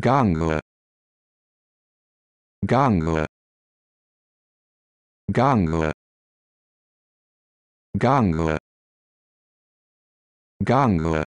Ganga Ganga Ganga Ganga Ganga